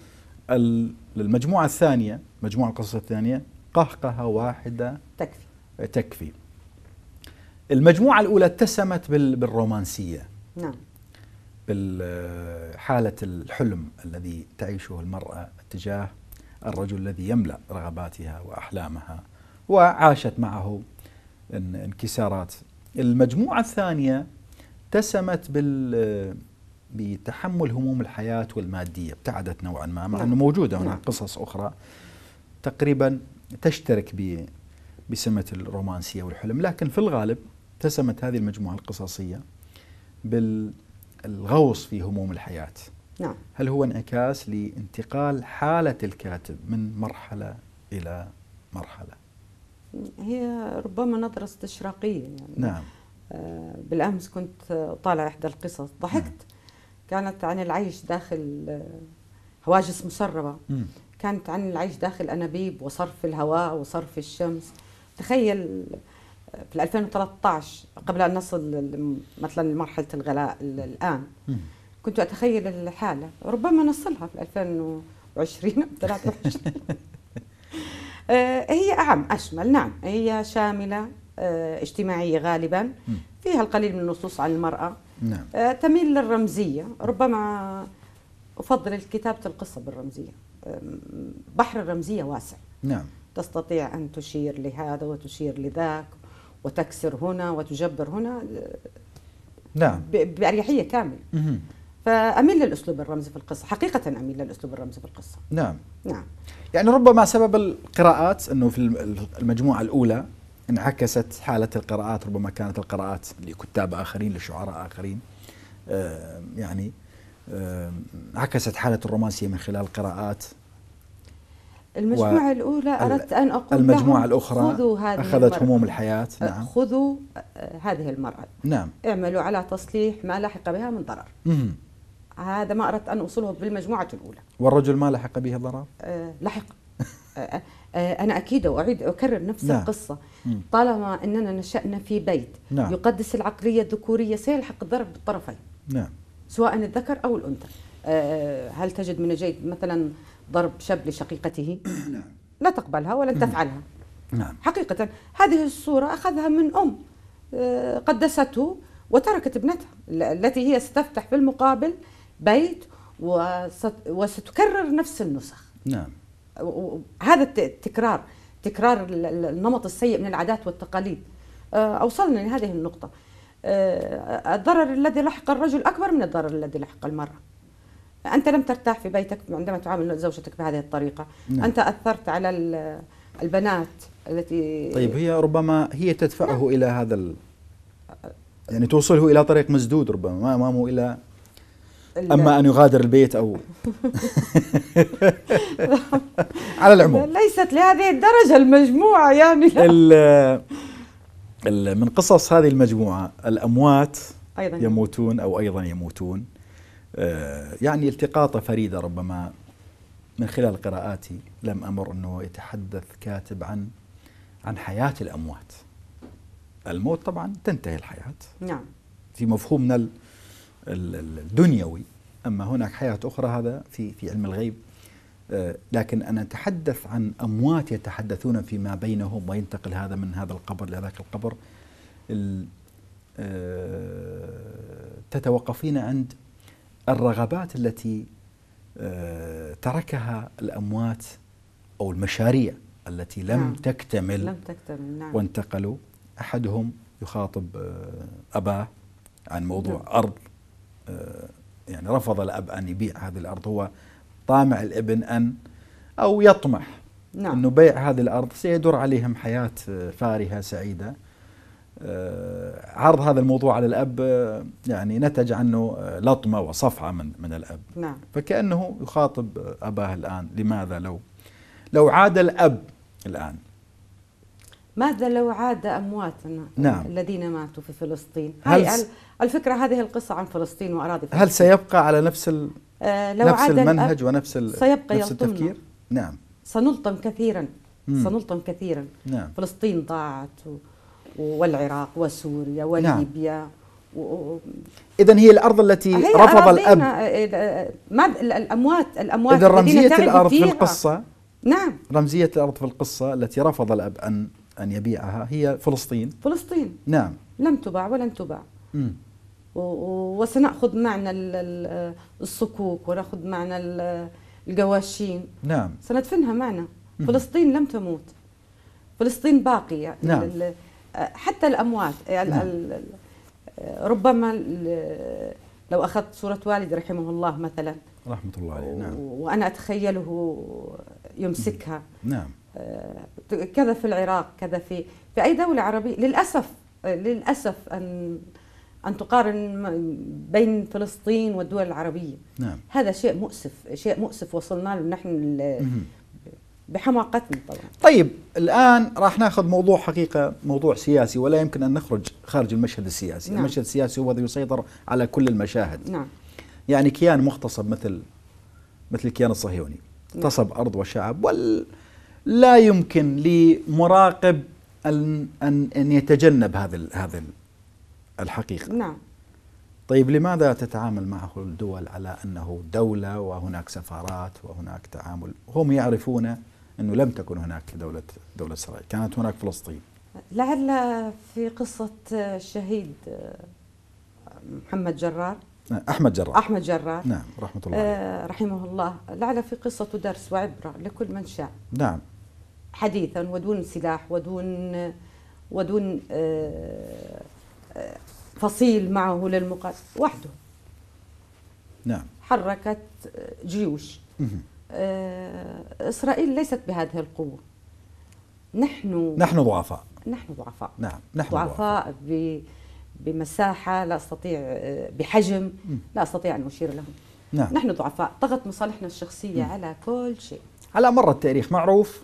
المجموعه الثانيه مجموعه القصص الثانيه قهقهة واحدة تكفي إيه، تكفي المجموعة الأولى اتسمت بالرومانسية نعم بالحالة الحلم الذي تعيشه المرأة تجاه الرجل الذي يملأ رغباتها وأحلامها وعاشت معه انكسارات المجموعة الثانية تسمت بال بتحمل هموم الحياة والمادية ابتعدت نوعا ما مع نعم. أنه موجودة هناك نعم. قصص أخرى تقريبا تشترك بسمة الرومانسية والحلم لكن في الغالب اتسمت هذه المجموعة القصصية بالغوص في هموم الحياة نعم. هل هو انعكاس لانتقال حالة الكاتب من مرحلة إلى مرحلة هي ربما نظرة استشراقية يعني نعم آه، بالأمس كنت طالع إحدى القصص ضحكت نعم. كانت عن العيش داخل آه، هواجس مسربة مم. كانت عن العيش داخل أنابيب وصرف الهواء وصرف الشمس تخيل في 2013 قبل أن نصل مثلا لمرحلة الغلاء الآن كنت أتخيل الحالة ربما نصلها في 2020 أو 23 آه، هي أعم أشمل نعم هي شاملة آه، اجتماعية غالبا فيها القليل من النصوص عن المرأة نعم. آه، تميل للرمزية ربما أفضل كتابة القصة بالرمزية بحر الرمزية واسع نعم تستطيع أن تشير لهذا وتشير لذاك وتكسر هنا وتجبر هنا نعم بأريحية كاملة فأميل للأسلوب الرمزي في القصة حقيقة أميل للأسلوب الرمزي في القصة نعم نعم يعني ربما سبب القراءات أنه في المجموعة الأولى انعكست حالة القراءات ربما كانت القراءات لكتاب آخرين لشعراء آخرين آه، يعني عكست حالة الرومانسية من خلال قراءات المجموعة الأولى أردت أن أقول المجموعة الأخرى خذوا هذه أخذت المرأة. هموم الحياة نعم. أه، خذوا أه، هذه المرأة نعم اعملوا على تصليح ما لحق بها من ضرر مم. هذا ما أردت أن أوصله بالمجموعة الأولى والرجل ما لحق به ضرر؟ أه لحق أه، أنا أكيد وأعيد أكرر نفس نعم. القصة طالما أننا نشأنا في بيت نعم. يقدس العقلية الذكورية سيلحق الضرر بالطرفين نعم سواء الذكر او الانثى آه، هل تجد من الجيد مثلا ضرب شاب لشقيقته نعم لا تقبلها ولن نعم. تفعلها نعم حقيقة هذه الصورة أخذها من أم آه، قدسته وتركت ابنتها التي هي ستفتح في المقابل بيت وستكرر نفس النسخ نعم هذا التكرار تكرار النمط السيء من العادات والتقاليد آه، أوصلنا لهذه النقطة آه، الضرر الذي لحق الرجل أكبر من الضرر الذي لحق المرأة أنت لم ترتاح في بيتك عندما تعامل زوجتك بهذه الطريقة نعم. أنت أثرت على البنات التي طيب هي ربما هي تدفعه نعم. إلى هذا ال... يعني توصله إلى طريق مسدود ربما ما أمامه إلا أما أن يغادر البيت أو على العموم ليست لهذه الدرجة المجموعة يعني من قصص هذه المجموعة الأموات أيضا يموتون أو أيضا يموتون آه، يعني التقاطة فريدة ربما من خلال قراءاتي لم أمر أنه يتحدث كاتب عن عن حياة الأموات الموت طبعا تنتهي الحياة نعم في مفهومنا الدنيوي أما هناك حياة أخرى هذا في في علم الغيب آه، لكن أنا أتحدث عن أموات يتحدثون فيما بينهم وينتقل هذا من هذا القبر لذاك القبر آه، تتوقفين عند الرغبات التي آه، تركها الأموات أو المشاريع التي لم نعم. تكتمل لم تكتمل نعم. وانتقلوا أحدهم يخاطب أباه عن موضوع نعم. أرض يعني رفض الأب أن يبيع هذه الأرض هو طامع الابن أن أو يطمح نعم. أنه بيع هذه الأرض سيدور عليهم حياة فارهة سعيدة آه، عرض هذا الموضوع على الأب آه، يعني نتج عنه آه، لطمة وصفعة من, من الأب نعم. فكأنه يخاطب أباه الآن لماذا لو لو عاد الأب الآن ماذا لو عاد أمواتنا نعم. الذين ماتوا في فلسطين هل الفكرة هذه القصة عن فلسطين وأراضي فلسطين هل سيبقى على نفس ال... آه، لو نفس عاد المنهج ونفس سيبقى نفس التفكير نعم سنلطم كثيرا مم. سنلطم كثيرا نعم. فلسطين ضاعت و... والعراق وسوريا نعم. وليبيا نعم. و... إذا هي الأرض التي هي رفض الأب آه، آه، ما الأموات الأموات إذا رمزية الأرض في القصة نعم رمزية الأرض في القصة التي رفض الأب أن أن يبيعها هي فلسطين فلسطين نعم لم تباع ولن تباع مم. وسنأخذ معنا الصكوك ونأخذ معنا الجواشين نعم سندفنها معنا فلسطين لم تموت فلسطين باقية يعني نعم. حتى الأموات نعم. ربما لو أخذت صورة والدي رحمه الله مثلا رحمة الله عليه نعم وأنا أتخيله يمسكها نعم آه، كذا في العراق كذا في في أي دولة عربية للأسف للأسف أن أن تقارن بين فلسطين والدول العربية نعم. هذا شيء مؤسف شيء مؤسف وصلنا له نحن بحماقتنا طبعا طيب الآن راح ناخذ موضوع حقيقة موضوع سياسي ولا يمكن أن نخرج خارج المشهد السياسي نعم. المشهد السياسي هو الذي يسيطر على كل المشاهد نعم. يعني كيان مغتصب مثل مثل الكيان الصهيوني نعم. اغتصب نعم. أرض وشعب وال يمكن لمراقب أن أن يتجنب هذا هذا الحقيقة نعم طيب لماذا تتعامل معه الدول على أنه دولة وهناك سفارات وهناك تعامل هم يعرفون أنه لم تكن هناك دولة دولة إسرائيل كانت هناك فلسطين لعل في قصة الشهيد محمد جرار أحمد جرار أحمد جرار نعم رحمة الله آه، رحمه الله لعل في قصة درس وعبرة لكل من شاء نعم حديثا ودون سلاح ودون ودون آه فصيل معه للمقاتل وحده نعم حركت جيوش آه، إسرائيل ليست بهذه القوة نحن نحن ضعفاء نحن ضعفاء نعم نحن ضعفاء, ضعفاء. بمساحة لا أستطيع آه، بحجم لا أستطيع أن أشير لهم نعم. نحن ضعفاء طغت مصالحنا الشخصية نعم. على كل شيء على مر التاريخ معروف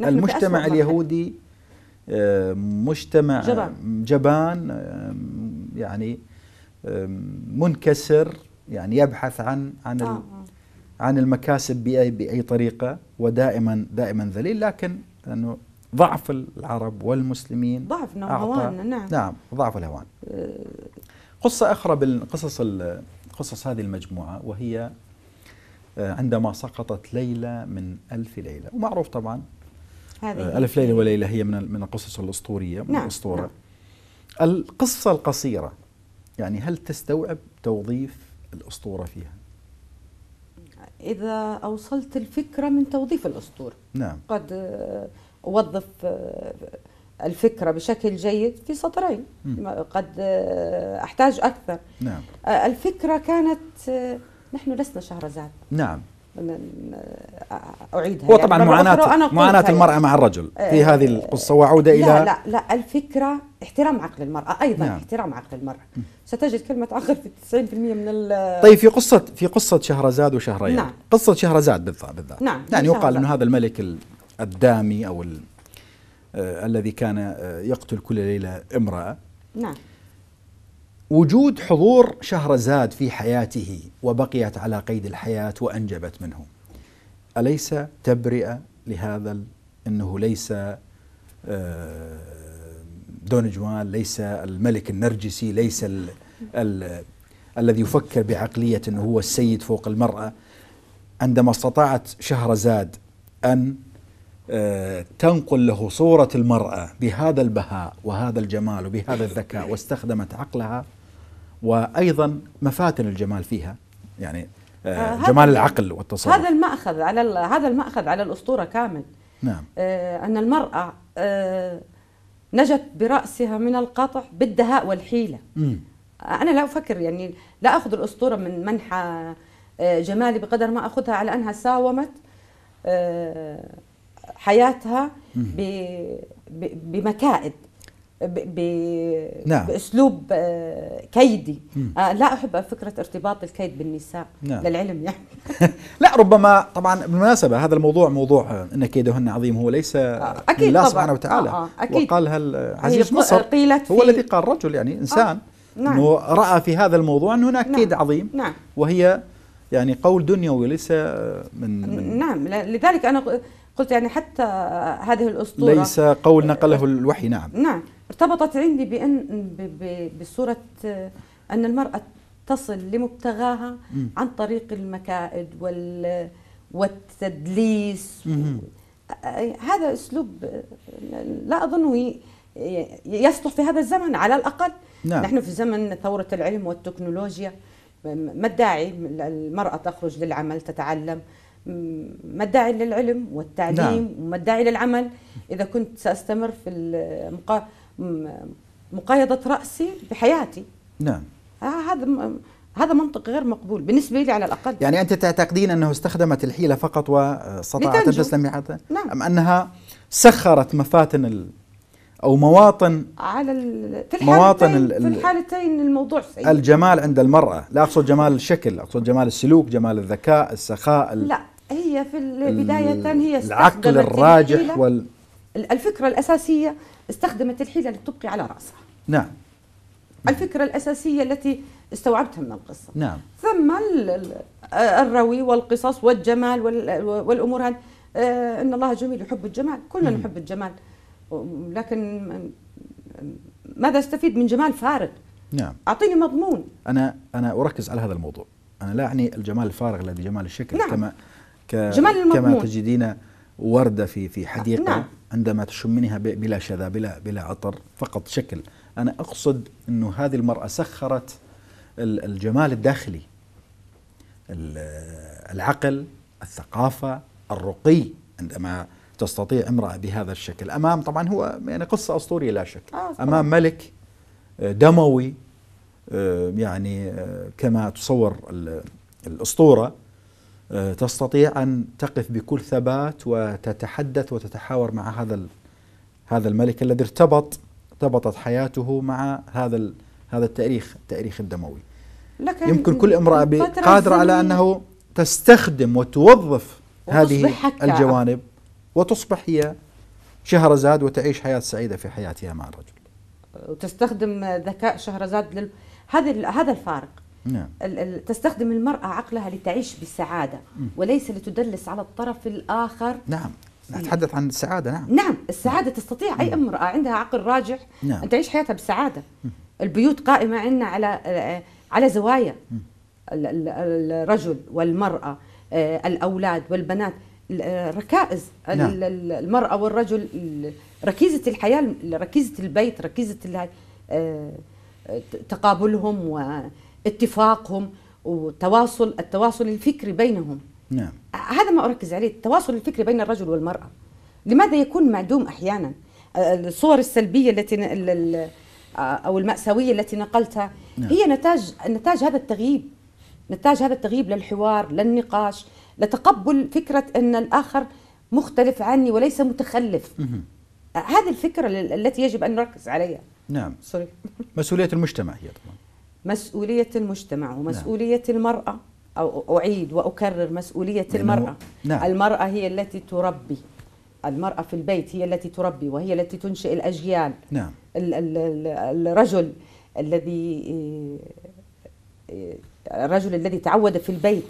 المجتمع اليهودي مجتمع جبان, جبان يعني منكسر يعني يبحث عن عن آه،, آه. عن المكاسب بأي بأي طريقة ودائما دائما ذليل لكن أنه ضعف العرب والمسلمين ضعف الهوان نعم نعم ضعف الهوان قصة أخرى بالقصص قصص هذه المجموعة وهي آه، عندما سقطت ليلى من ألف ليلة ومعروف طبعا هذه آه، ألف ليلة وليلة هي من من القصص الأسطورية من نعم الأسطورة نعم. القصة القصيرة يعني هل تستوعب توظيف الأسطورة فيها؟ إذا أوصلت الفكرة من توظيف الأسطورة نعم قد آه، أوظف آه، الفكرة بشكل جيد في سطرين م. قد أحتاج أكثر نعم الفكرة كانت نحن لسنا شهرزاد نعم اعيدها هو يعني طبعا يعني معاناه معاناه المراه مع الرجل إيه. في هذه القصه وعوده الى لا لا لا الفكره احترام عقل المراه ايضا نعم. احترام عقل المراه ستجد كلمه عقل في 90% من ال طيب في قصه في قصه شهرزاد وشهرين نعم. قصه شهرزاد بالذات بالذات نعم يعني يقال انه هذا الملك الدامي او آه، الذي كان آه، يقتل كل ليله امراه نعم وجود حضور شهرزاد في حياته وبقيت على قيد الحياة وأنجبت منه أليس تبرئة لهذا أنه ليس آه، دون جوان ليس الملك النرجسي ليس الـ الـ الذي يفكر بعقلية أنه هو السيد فوق المرأة عندما استطاعت شهرزاد أن آه، تنقل له صورة المرأة بهذا البهاء وهذا الجمال وبهذا الذكاء واستخدمت عقلها وايضا مفاتن الجمال فيها يعني آه، آه، جمال العقل والتصرف هذا المأخذ على هذا المأخذ على الأسطورة كامل نعم آه، أن المرأة نجت برأسها من القطع بالدهاء والحيلة أنا لا أفكر يعني لا أخذ الأسطورة من منحى جمالي بقدر ما أخذها على أنها ساومت حياتها بمكائد ب... نعم. باسلوب آه، كيدي آه لا احب فكره ارتباط الكيد بالنساء نعم. للعلم يعني لا ربما طبعا بالمناسبه هذا الموضوع موضوع ان كيدهن عظيم هو ليس آه، أكيد الله سبحانه وتعالى آه آه أكيد. وقالها العزيز مصر قيلت هو الذي قال رجل يعني انسان آه. نعم. انه راى في هذا الموضوع ان هناك نعم. كيد عظيم نعم. وهي يعني قول دنيوي ليس من, من نعم لذلك انا قلت يعني حتى هذه الأسطورة ليس قول نقله الوحي نعم نعم ارتبطت عندي بأن بصورة أن المرأة تصل لمبتغاها عن طريق المكائد وال والتدليس هذا أسلوب لا أظنه يصلح في هذا الزمن على الأقل نعم. نحن في زمن ثورة العلم والتكنولوجيا ما الداعي المرأة تخرج للعمل تتعلم ما الداعي للعلم والتعليم نعم. وما الداعي للعمل اذا كنت ساستمر في مقايضه راسي بحياتي نعم آه، هذا هذا منطق غير مقبول بالنسبه لي على الاقل يعني انت تعتقدين انه استخدمت الحيله فقط واستطاعت ان تسلم نعم ام انها سخرت مفاتن ال او مواطن على ال... في مواطن ال... في الحالتين الموضوع سيء الجمال عند المراه لا اقصد جمال الشكل اقصد جمال السلوك جمال الذكاء السخاء ال... لا هي في البداية هي العقل الراجح وال الفكرة الأساسية استخدمت الحيلة لتبقي على رأسها نعم الفكرة الأساسية التي استوعبتها من القصة نعم ثم الروي والقصص والجمال والأمور هذه آه، إن الله جميل يحب الجمال كلنا نحب الجمال لكن ماذا استفيد من جمال فارغ نعم أعطيني مضمون أنا أنا أركز على هذا الموضوع أنا لا أعني الجمال الفارغ الذي جمال الشكل نعم. كما جمال المضمون كما تجدين وردة في في حديقة نعم. عندما تشمينها بلا شذا بلا بلا عطر فقط شكل أنا أقصد أنه هذه المرأة سخرت الجمال الداخلي العقل الثقافة الرقي عندما تستطيع امرأة بهذا الشكل أمام طبعا هو يعني قصة أسطورية لا شك آه أمام ملك آه، دموي آه، يعني آه، كما تصور الأسطورة آه، تستطيع ان تقف بكل ثبات وتتحدث وتتحاور مع هذا هذا الملك الذي ارتبط ارتبطت حياته مع هذا هذا التاريخ التاريخ الدموي لكن يمكن كل امراه قادره على انه تستخدم وتوظف هذه الجوانب وتصبح هي شهرزاد وتعيش حياه سعيده في حياتها مع الرجل وتستخدم ذكاء شهرزاد لل... هذا هذا الفارق نعم. تستخدم المرأة عقلها لتعيش بسعادة وليس لتدلس على الطرف الآخر نعم نتحدث عن السعادة نعم نعم السعادة نعم. تستطيع أي امرأة عندها عقل راجح نعم. أن تعيش حياتها بسعادة البيوت قائمة عندنا على على زوايا الرجل والمرأة آه، الأولاد والبنات آه، ركائز نعم. المرأة والرجل ركيزة الحياة ركيزة البيت ركيزة آه، تقابلهم و اتفاقهم وتواصل التواصل الفكري بينهم نعم هذا ما أركز عليه التواصل الفكري بين الرجل والمرأة لماذا يكون معدوم أحيانا آه، الصور السلبية التي آه، أو المأساوية التي نقلتها نعم. هي نتاج نتاج هذا التغييب نتاج هذا التغييب للحوار للنقاش لتقبل فكرة أن الآخر مختلف عني وليس متخلف آه، هذه الفكرة التي يجب أن نركز عليها نعم سوري مسؤولية المجتمع هي طبعا مسؤولية المجتمع ومسؤولية نعم. المرأة أو أعيد وأكرر مسؤولية المرأة نعم. المرأة هي التي تربي المرأة في البيت هي التي تربي وهي التي تنشئ الأجيال نعم. الـ الـ الرجل الذي الرجل الذي تعود في البيت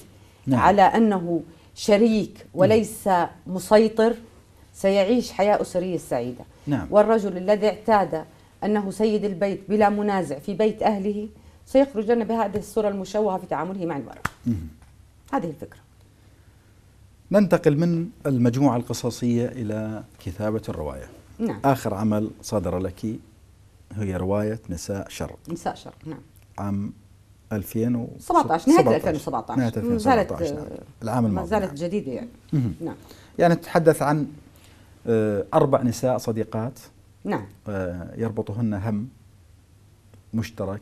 نعم. على أنه شريك نعم. وليس نعم. مسيطر سيعيش حياة أسرية سعيدة نعم. والرجل الذي اعتاد أنه سيد البيت بلا منازع في بيت أهله سيخرج لنا بهذه الصورة المشوهة في تعامله مع المرأة هذه الفكرة ننتقل من المجموعة القصصية إلى كتابة الرواية نعم. آخر عمل صدر لك هي رواية نساء شرق نساء شرق نعم عام 2017 نهاية 2017 نهاية 2017 نعم. العام الماضي ما زالت آه، نعم. جديدة يعني مم. نعم يعني تتحدث عن آه، أربع نساء صديقات نعم آه، يربطهن هم مشترك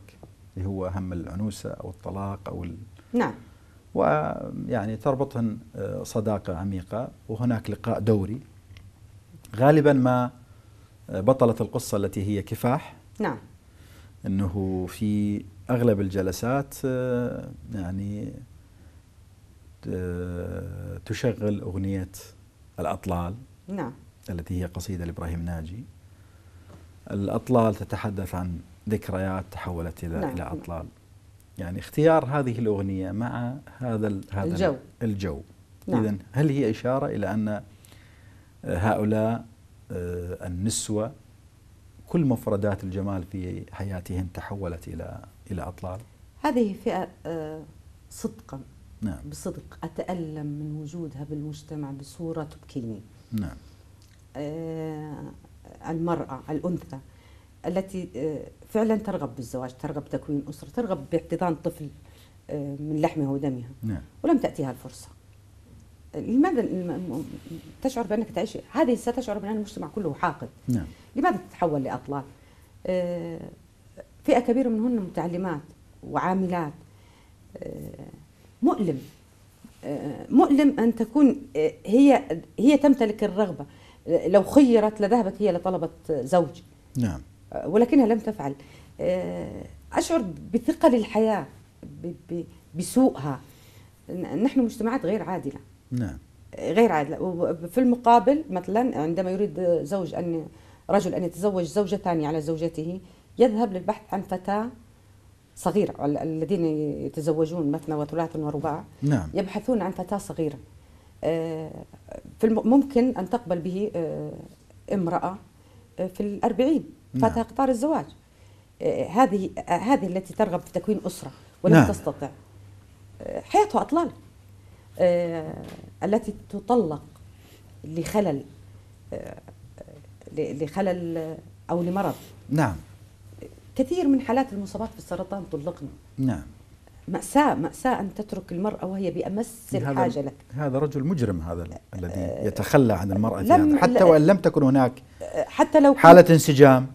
اللي هو هم العنوسه او الطلاق او ال... نعم ويعني تربطهن آه، صداقه عميقه وهناك لقاء دوري غالبا ما آه، بطلت القصه التي هي كفاح نعم انه في اغلب الجلسات آه، يعني تشغل اغنيه الاطلال نعم التي هي قصيده لابراهيم ناجي الاطلال تتحدث عن ذكريات تحولت الى نعم. الى اطلال يعني اختيار هذه الاغنيه مع هذا هذا الجو الجو نعم. اذا هل هي اشاره الى ان آه، هؤلاء آه، النسوه كل مفردات الجمال في حياتهن تحولت الى الى اطلال هذه فئه آه، صدقا نعم. بصدق أتألم من وجودها بالمجتمع بصورة تبكيني نعم. المرأة الأنثى التي آه، فعلا ترغب بالزواج ترغب تكوين أسرة ترغب باحتضان طفل آه، من لحمها ودمها نعم. ولم تأتيها الفرصة لماذا تشعر بأنك تعيش هذه ستشعر بأن المجتمع كله حاقد نعم. لماذا تتحول لأطلال آه، فئة كبيرة منهن متعلمات وعاملات مؤلم مؤلم أن تكون هي هي تمتلك الرغبة لو خيرت لذهبت هي لطلبة زوج نعم ولكنها لم تفعل آه، أشعر بثقل الحياة بسوءها نحن مجتمعات غير عادلة نعم غير عادلة وفي المقابل مثلا عندما يريد زوج أن رجل أن يتزوج زوجة ثانية على زوجته يذهب للبحث عن فتاة صغيرة الذين يتزوجون مثنى وثلاث ورباع نعم. يبحثون عن فتاة صغيرة آه، في ممكن أن تقبل به آه، امرأة في الأربعين نعم. فاتها قطار الزواج آه، هذه آه، هذه التي ترغب في تكوين اسره ولم نعم. تستطع آه، حياتها اطلال التي تطلق لخلل لخلل او لمرض نعم كثير من حالات المصابات بالسرطان طلقنا نعم مأساة مأساة أن تترك المرأة وهي بأمس الحاجة لك هذا رجل مجرم هذا الذي يتخلى عن المرأة في هذا حتى وإن لم تكن هناك حتى لو حالة انسجام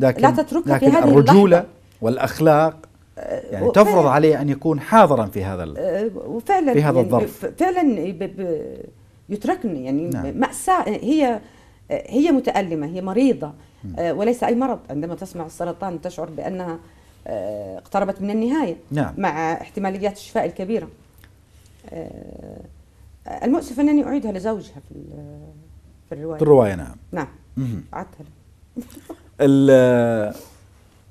لكن لا تتركها لكن في هذه الرجولة اللحظة. والأخلاق أه، يعني تفرض عليه أن يكون حاضرا في هذا أه، وفعلا في هذا يعني الظرف يعني فعلا يتركني يعني نعم. مأساة هي هي متألمة هي مريضة أه، وليس أي مرض عندما تسمع السرطان تشعر بأنها اقتربت من النهاية نعم. مع احتماليات الشفاء الكبيرة المؤسف أنني أعيدها لزوجها في في الرواية في الرواية نعم نعم أعدتها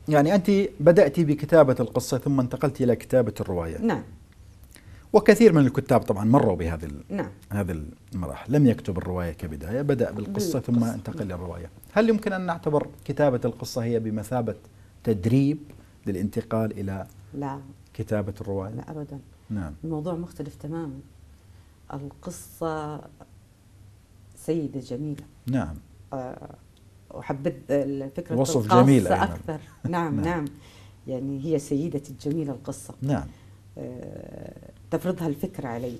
يعني أنت بدأت بكتابة القصة ثم انتقلت إلى كتابة الرواية نعم وكثير من الكتاب طبعا مروا بهذه نعم. هذه المراحل لم يكتب الرواية كبداية بدأ بالقصة, بالقصة. ثم انتقل للرواية هل يمكن أن نعتبر كتابة القصة هي بمثابة تدريب للانتقال إلى لا كتابة الرواية لا أبدا نعم الموضوع مختلف تماما القصة سيدة جميلة نعم آه وحبيت فكره وصف جميلة يعني. اكثر نعم, نعم نعم يعني هي سيدتي الجميله القصه نعم آه تفرضها الفكره علي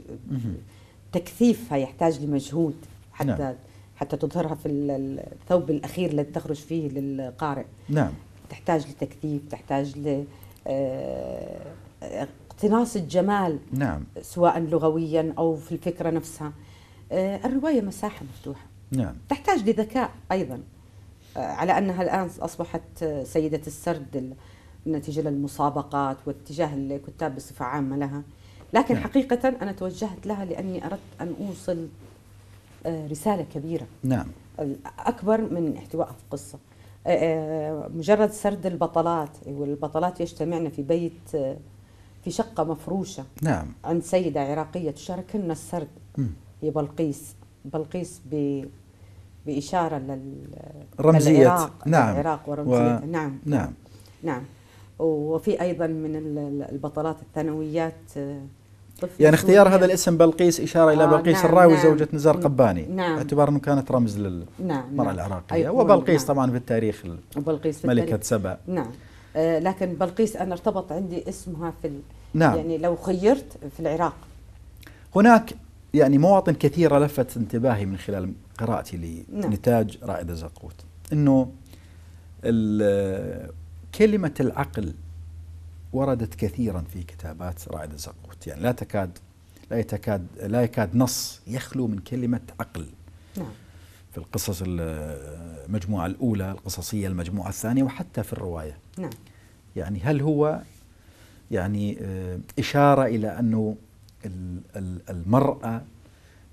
تكثيفها يحتاج لمجهود حتى نعم. حتى تظهرها في الثوب الاخير الذي تخرج فيه للقارئ نعم تحتاج لتكثيف تحتاج ل آه، اقتناص الجمال نعم سواء لغويا او في الفكره نفسها آه، الروايه مساحه مفتوحه نعم تحتاج لذكاء ايضا آه، على أنها الآن أصبحت آه، سيدة السرد نتيجة للمسابقات واتجاه الكتاب بصفة عامة لها لكن نعم. حقيقة أنا توجهت لها لأني أردت أن أوصل آه، رسالة كبيرة نعم أكبر من احتوائها في القصة مجرد سرد البطلات والبطلات يجتمعن في بيت في شقة مفروشة نعم عند سيدة عراقية تشاركنا السرد هي بلقيس بلقيس ب بإشارة لل رمزية العراق نعم العراق ورمزية و... نعم نعم نعم وفي أيضا من البطلات الثانويات آه، يعني اختيار هذا الاسم بلقيس إشارة آه إلى بلقيس نعم الراوي نعم زوجة نزار قباني نعم اعتبار أنه كانت رمز نعم، نعم. للمرأة نعم العراقية وبلقيس نعم طبعا في التاريخ ملكة سبأ نعم آه لكن بلقيس أنا ارتبط عندي اسمها في نعم يعني لو خيرت في العراق هناك يعني مواطن كثيرة لفت انتباهي من خلال قراءتي نعم. لنتاج نعم. رائد الزقوت أنه كلمة العقل وردت كثيرا في كتابات رائد الزقوت يعني لا تكاد لا يتكاد لا يكاد نص يخلو من كلمة عقل نعم. في القصص المجموعة الأولى القصصية المجموعة الثانية وحتى في الرواية نعم. يعني هل هو يعني آه، إشارة إلى أنه المرأة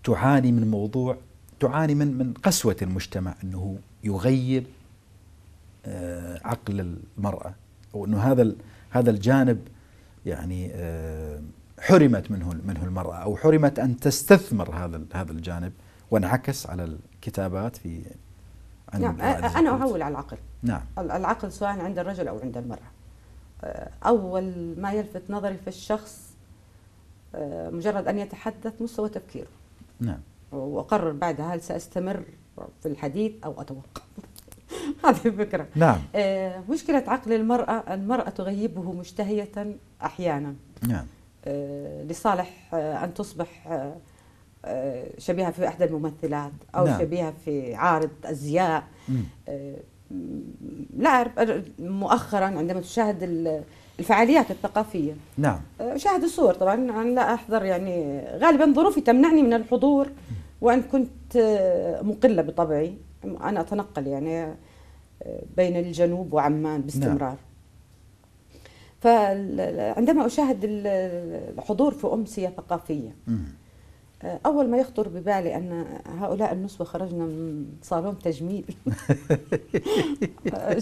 تعاني من موضوع تعاني من من قسوة المجتمع أنه يغيب آه، عقل المرأة وأنه هذا هذا الجانب يعني آه، حرمت منه منه المرأة أو حرمت أن تستثمر هذا هذا الجانب وانعكس على الكتابات في عند نعم أنا اعول على العقل نعم العقل سواء عند الرجل أو عند المرأة آه، أول ما يلفت نظري في الشخص آه، مجرد أن يتحدث مستوى تفكيره نعم وأقرر بعدها هل سأستمر في الحديث أو أتوقف هذه الفكرة نعم آه، مشكلة عقل المرأة المرأة تغيبه مشتهية أحيانا نعم آه، لصالح أن تصبح شبيهة في أحد الممثلات أو نعم. شبيهة في عارض أزياء مم. لا أعرف مؤخرا عندما تشاهد الفعاليات الثقافيه نعم آه، شاهد الصور طبعا انا لا احضر يعني غالبا ظروفي تمنعني من الحضور وان كنت آه، مقله بطبعي انا اتنقل يعني آه، بين الجنوب وعمان باستمرار نعم. فعندما اشاهد الحضور في امسيه ثقافيه أول ما يخطر ببالي أن هؤلاء النسوة خرجنا من صالون تجميل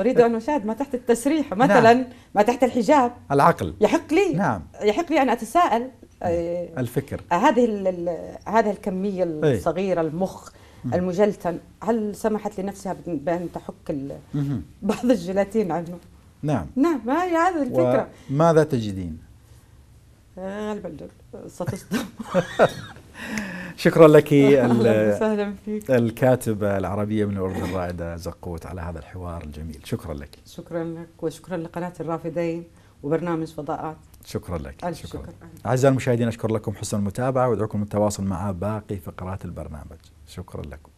أريد أن أشاهد ما تحت التسريح نعم. مثلا ما تحت الحجاب العقل يحق لي نعم يحق لي أن أتساءل الفكر آه، هذه هذه الكمية إيه. الصغيرة المخ المجلتن هل سمحت لنفسها بأن تحك بعض الجيلاتين عنه؟ نعم نعم هذه الفكرة ماذا تجدين؟ غالبا ستصدم شكرا لك وسهلا فيك الكاتبة العربية من الأردن الرائده زقوت على هذا الحوار الجميل شكرا لك شكرا لك وشكرا لقناة الرافدين وبرنامج فضاءات شكرا لك ألف شكرا, شكرا. أعزائي المشاهدين أشكر لكم حسن المتابعة وأدعوكم للتواصل مع باقي فقرات البرنامج شكرا لكم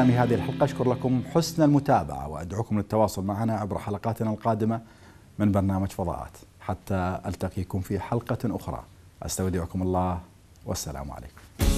ختام هذه الحلقة أشكر لكم حسن المتابعة وأدعوكم للتواصل معنا عبر حلقاتنا القادمة من برنامج فضاءات حتى ألتقيكم في حلقة أخرى أستودعكم الله والسلام عليكم